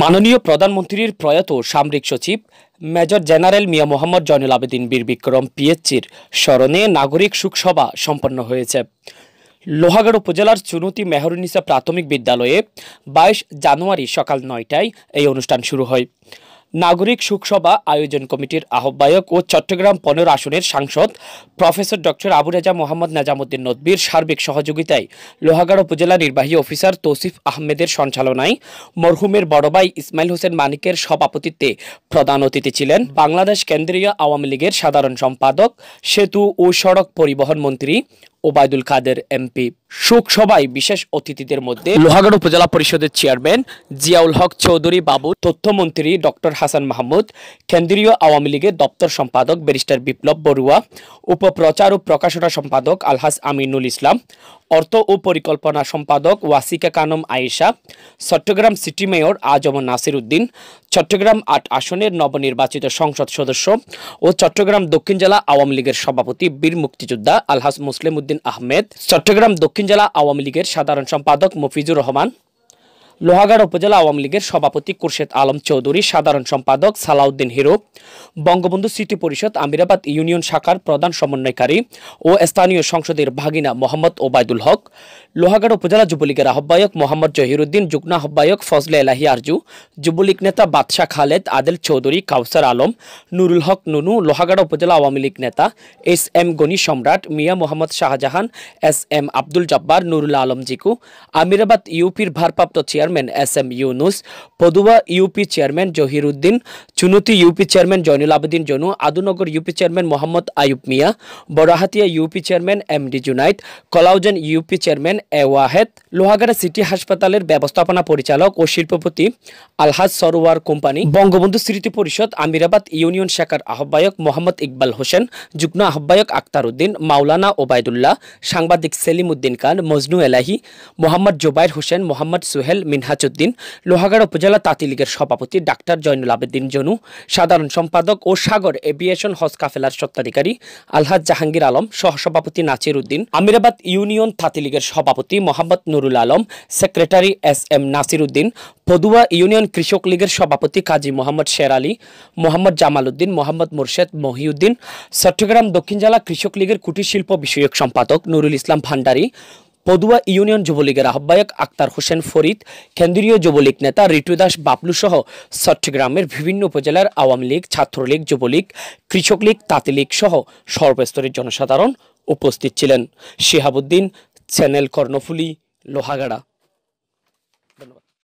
মাননীয় প্রধানমন্ত্রীর প্রয়াত সামরিক সচিব মেজর জেনারেল মিয়া মোহাম্মদ জয়নুল আবেদিন বীর বিক্রম পিএচির স্মরণে নাগরিক সুখসভা সম্পন্ন হয়েছে লোহাগড় উপজেলার চুনতি মেহরুনিসা প্রাথমিক বিদ্যালয়ে বাইশ জানুয়ারি সকাল নয়টায় এই অনুষ্ঠান শুরু হয় নাগরিক সুখসভা আয়োজন কমিটির আহ্বায়ক ও চট্টগ্রাম পনেরো আসনের সাংসদ প্রফেসর ডক্টর আবু রাজা মোহাম্মদ নাজামুদ্দিন নদবির সার্বিক সহযোগিতায় লোহাগাড় উপজেলা নির্বাহী অফিসার তৌসিফ আহমেদের সঞ্চালনায় মরহুমের বড় ভাই ইসমাইল হোসেন মানিকের সভাপতিত্বে প্রধান অতিথি ছিলেন বাংলাদেশ কেন্দ্রীয় আওয়ামী লীগের সাধারণ সম্পাদক সেতু ও সড়ক পরিবহন মন্ত্রী ওবায়দুল কাদের এমপি শোক সভায় বিশেষ অতিথিদের মধ্যে লোহাগড় উপজেলা পরিষদের চেয়ারম্যান জিয়াউল হক চৌধুরী বাবু তথ্যমন্ত্রী ডক্টর হাসান মাহমুদ কেন্দ্রীয় আওয়ামী লীগের দপ্তর সম্পাদক ব্যারিস্টার বিপ্লব বড়ুয়া উপপ্রচার ও প্রকাশনা সম্পাদক আলহাস আমিনুল ইসলাম অর্থ ও পরিকল্পনা সম্পাদক ওয়াসিকা কানম আয়েশা চট্টগ্রাম সিটি মেয়র আজম নাসির উদ্দিন চট্টগ্রাম আট আসনের নবনির্বাচিত সংসদ সদস্য ও চট্টগ্রাম দক্ষিণ জেলা আওয়ামী লীগের সভাপতি বীর মুক্তিযোদ্ধা আলহাস মুসলিম উদ্দিন আহমেদ চট্টগ্রাম দক্ষিণ জেলা আওয়ামী লীগের সাধারণ সম্পাদক মফিজুর রহমান লোহাগাড় উপজেলা আওয়ামী লীগের সভাপতি কুরশেদ আলম চৌধুরী সাধারণ সম্পাদক সালাউদ্দিন হিরো বঙ্গবন্ধু সিটি পরিষদ আমিরাবাদ ইউনিয়ন শাখার প্রধান সমন্বয়কারী ও স্থানীয় সংসদের ভাগিনা মোহাম্মদ ওবায়দুল হক লোহাগাড় উপজেলা যুবলীগের আহ্বায়ক মোহাম্মদ জহিরুদ্দিন যুগ্ম আহ্বায়ক ফজলে এলাহি আরজু যুবলীগ নেতা বাদশাহ খালেদ আদেল চৌধুরী কাউসার আলম নুরুল হক নুনু লোহাগাড়া উপজেলা আওয়ামী লীগ নেতা S M Gani Samrat Mia Mohammad Shahjahan S M Abdul Jabbar Nurul Alam Ziku Amirabad ইউপির ভারপ্রাপ্ত chair chairman S M Yunus Padua UP chairman Zahiruddin Chunuti UP chairman Zainul Abedin Jonu Adunagar UP chairman Mohammad Ayub Mia Barahatia UP chairman M D Junaid Kalauzan UP chairman A Wahed Lohagara city হাসপাতালের ব্যবস্থাপনা পরিচালক ও শিল্পপতি আলহাজ সরোয়ার কোম্পানি বঙ্গবন্ধু স্মৃতি পরিষদ আমিরাবাদ ইউনিয়ন শাখার আহ্বায়ক মোহাম্মদ ইকবাল হোসেন যুগ্ম আহ্বায়ক আক্তার উদ্দিন মাওলানা ওবায়দুল্লাহ সাংবাদিক সেলিম উদ্দিন খান মজনু এলাহি মোহাম্মদ জোবাইর হোসেন মোহাম্মদ সুহেল মিনহাজউদ্দিন লোহাগাড়া উপজেলা তাঁতি লীগের সভাপতি ডাক্তার জয়নুল আবেদ্দিন জনু সাধারণ সম্পাদক ও সাগর এভিয়েশন হজ কাফেলার সত্ত্বাধিকারী আলহাজ জাহাঙ্গীর আলম সহসভাপতি নাচির উদ্দিন আমিরাবাদ ইউনিয়ন তাঁতি লীগের সভাপতি Mohammad Nurul Alam secretary S M Nasir Uddin Padua union কৃষক লীগের সভাপতি কাজী মোহাম্মদ শের আলী মোহাম্মদ জামাল উদ্দিন মোহাম্মদ মোর্শেদ মহিউদ্দিন চট্টগ্রাম দক্ষিণ জেলা কৃষক লীগের কুটির শিল্প বিষয়ক সম্পাদক নুরুল ইসলাম ভান্ডারী পদুয়া ইউনিয়ন যুবলীগের আহ্বায়ক আক্তার হোসেন ফরিদ কেন্দ্রীয় যুবলীগ নেতা রিটু দাস বাবলু সহ চট্টগ্রামের বিভিন্ন উপজেলার আওয়ামী লীগ ছাত্রলীগ যুবলীগ কৃষক লীগ তাঁতিলীগ সহ সর্বস্তরের জনসাধারণ উপস্থিত ছিলেন শিহাবুদ্দিন চ্যানেল কর্ণফুলি লোহাগাড়া